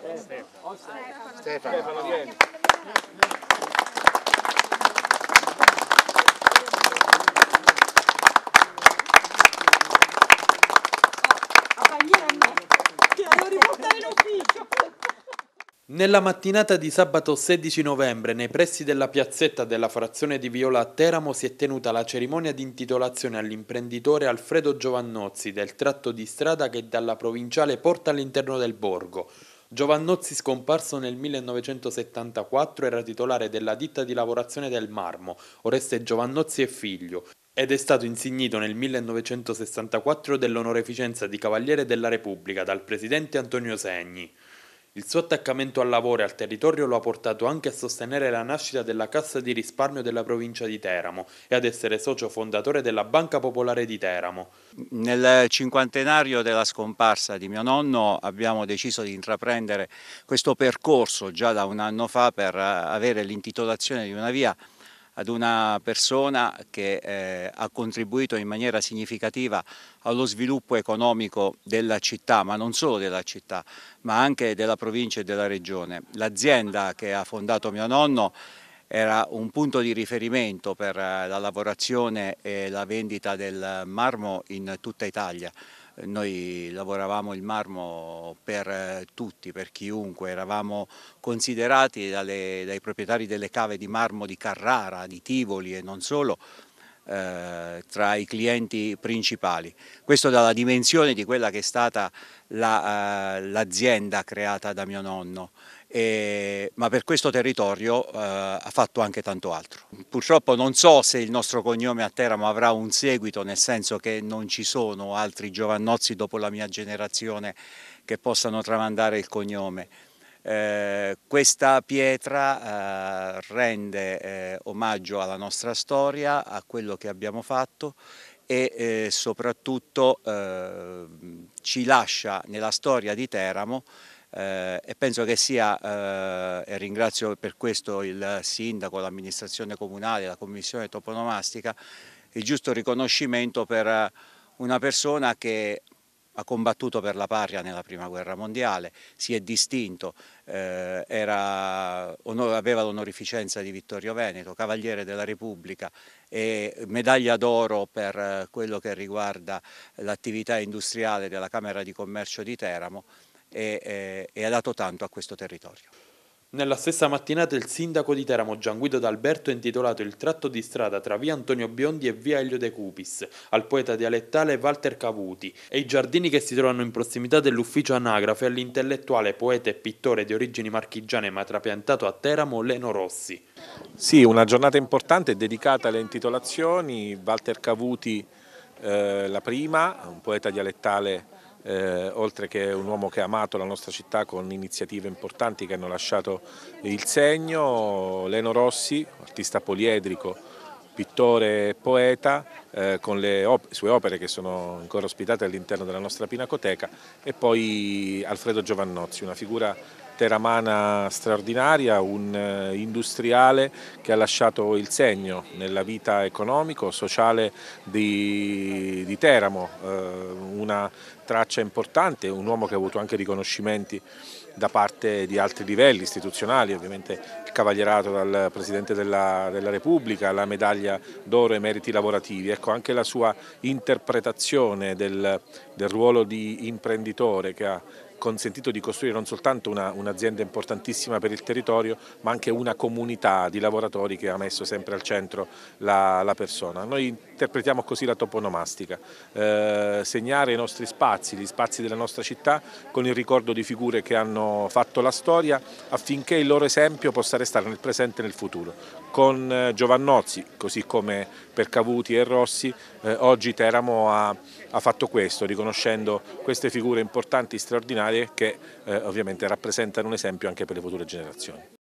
Stefano, Stefano. Stefano, Stefano vieni. Nella mattinata di sabato 16 novembre, nei pressi della piazzetta della frazione di Viola a Teramo, si è tenuta la cerimonia di intitolazione all'imprenditore Alfredo Giovannozzi del tratto di strada che dalla provinciale porta all'interno del borgo. Giovannozzi scomparso nel 1974 era titolare della ditta di lavorazione del marmo, Oreste Giovannozzi e figlio, ed è stato insignito nel 1964 dell'onoreficenza di Cavaliere della Repubblica dal presidente Antonio Segni. Il suo attaccamento al lavoro e al territorio lo ha portato anche a sostenere la nascita della Cassa di risparmio della provincia di Teramo e ad essere socio fondatore della Banca Popolare di Teramo. Nel cinquantenario della scomparsa di mio nonno abbiamo deciso di intraprendere questo percorso già da un anno fa per avere l'intitolazione di una via ad una persona che eh, ha contribuito in maniera significativa allo sviluppo economico della città, ma non solo della città, ma anche della provincia e della regione. L'azienda che ha fondato mio nonno era un punto di riferimento per eh, la lavorazione e la vendita del marmo in tutta Italia noi lavoravamo il marmo per eh, tutti, per chiunque, eravamo considerati dalle, dai proprietari delle cave di marmo di Carrara, di Tivoli e non solo, eh, tra i clienti principali. Questo dalla dimensione di quella che è stata l'azienda la, eh, creata da mio nonno eh, ma per questo territorio eh, ha fatto anche tanto altro. Purtroppo non so se il nostro cognome a Teramo avrà un seguito, nel senso che non ci sono altri Giovannozzi dopo la mia generazione che possano tramandare il cognome. Eh, questa pietra eh, rende eh, omaggio alla nostra storia, a quello che abbiamo fatto e eh, soprattutto ci lascia nella storia di Teramo eh, e penso che sia, eh, e ringrazio per questo il sindaco, l'amministrazione comunale, la commissione toponomastica, il giusto riconoscimento per una persona che ha combattuto per la patria nella prima guerra mondiale, si è distinto, eh, era, aveva l'onorificenza di Vittorio Veneto, Cavaliere della Repubblica e medaglia d'oro per quello che riguarda l'attività industriale della Camera di Commercio di Teramo e, e, e ha dato tanto a questo territorio. Nella stessa mattinata il sindaco di Teramo Gianguido D'Alberto ha intitolato il tratto di strada tra via Antonio Biondi e via Elio De Cupis al poeta dialettale Walter Cavuti e i giardini che si trovano in prossimità dell'ufficio anagrafe all'intellettuale poeta e pittore di origini marchigiane ma trapiantato a Teramo Leno Rossi. Sì, una giornata importante dedicata alle intitolazioni. Walter Cavuti eh, la prima, un poeta dialettale eh, oltre che un uomo che ha amato la nostra città con iniziative importanti che hanno lasciato il segno, Leno Rossi, artista poliedrico, pittore e poeta, eh, con le op sue opere che sono ancora ospitate all'interno della nostra pinacoteca, e poi Alfredo Giovannozzi, una figura teramana straordinaria, un eh, industriale che ha lasciato il segno nella vita economico, sociale di, di Teramo, eh, una traccia importante, un uomo che ha avuto anche riconoscimenti da parte di altri livelli istituzionali, ovviamente il cavalierato dal Presidente della, della Repubblica, la medaglia d'oro ai meriti lavorativi, ecco anche la sua interpretazione del, del ruolo di imprenditore che ha consentito di costruire non soltanto un'azienda un importantissima per il territorio ma anche una comunità di lavoratori che ha messo sempre al centro la, la persona. Noi interpretiamo così la toponomastica, eh, segnare i nostri spazi, gli spazi della nostra città con il ricordo di figure che hanno fatto la storia affinché il loro esempio possa restare nel presente e nel futuro. Con eh, Giovannozzi, così come per Cavuti e Rossi, eh, oggi Teramo ha, ha fatto questo, riconoscendo queste figure importanti, straordinarie straordinarie che eh, ovviamente rappresentano un esempio anche per le future generazioni.